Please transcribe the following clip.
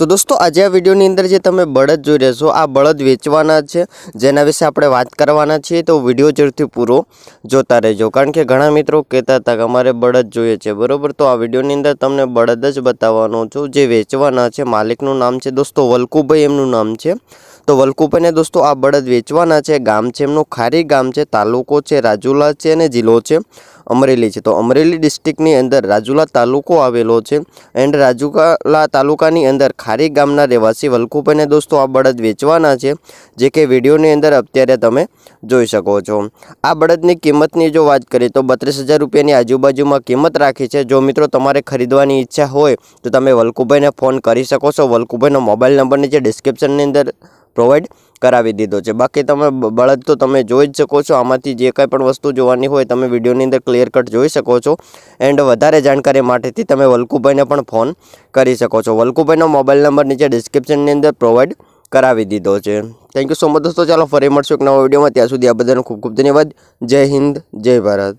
તો દોસ્તો આજે આ વિડીયોની અંદર જે તમે બળદ જોઈ રહેશો આ બળદ વેચવાના છે જેના વિશે આપણે વાત કરવાના છીએ તો વિડીયો જરૂરથી પૂરો જોતા રહેજો કારણ કે ઘણા મિત્રો કહેતા હતા કે અમારે બળદ જોઈએ છે બરાબર તો આ વિડીયોની અંદર તમને બળદ જ બતાવવાનો છું જે વેચવાના છે માલિકનું નામ છે દોસ્તો વલકુભાઈ એમનું નામ છે તો વલકુભાઈને દોસ્તો આ બળદ વેચવાના છે ગામ છે એમનું ખારી ગામ છે તાલુકો છે રાજુલા છે અને જિલ્લો છે અમરેલી છે તો અમરેલી ડિસ્ટ્રિક્ટની અંદર રાજુલા તાલુકો આવેલો છે એન્ડ રાજુલા તાલુકાની અંદર ખારી ગામના રહેવાસી વલખુભાઈને દોસ્તો આ બળદ વેચવાના છે જે કે વિડીયોની અંદર અત્યારે તમે જોઈ શકો છો આ બળદની કિંમતની જો વાત કરીએ તો બત્રીસ હજાર રૂપિયાની આજુબાજુમાં કિંમત રાખી છે જો મિત્રો તમારે ખરીદવાની ઈચ્છા હોય તો તમે વલકુભાઈને ફોન કરી શકો છો વલકુભાઈનો મોબાઈલ નંબરની જે ડિસ્ક્રિપ્શનની અંદર પ્રોવાઈડ કરાવી દીધો છે બાકી તમે બળદ તો તમે જોઈ જ શકો છો આમાંથી જે કંઈ પણ વસ્તુ જોવાની હોય તમે વિડીયોની અંદર ક્લિયર કટ જોઈ શકો છો એન્ડ વધારે જાણકારી માટેથી તમે વલ્કુભાઈને પણ ફોન કરી શકો છો વલ્કુભાઈનો મોબાઈલ નંબર નીચે ડિસ્ક્રિપ્શનની અંદર પ્રોવાઈડ કરાવી દીધો છે થેન્ક યુ સો મચ દોસ્તો ચાલો ફરી મળશું એક નવા વિડીયોમાં ત્યાં સુધી આ બધાનો ખૂબ ખૂબ ધન્યવાદ જય હિન્દ જય ભારત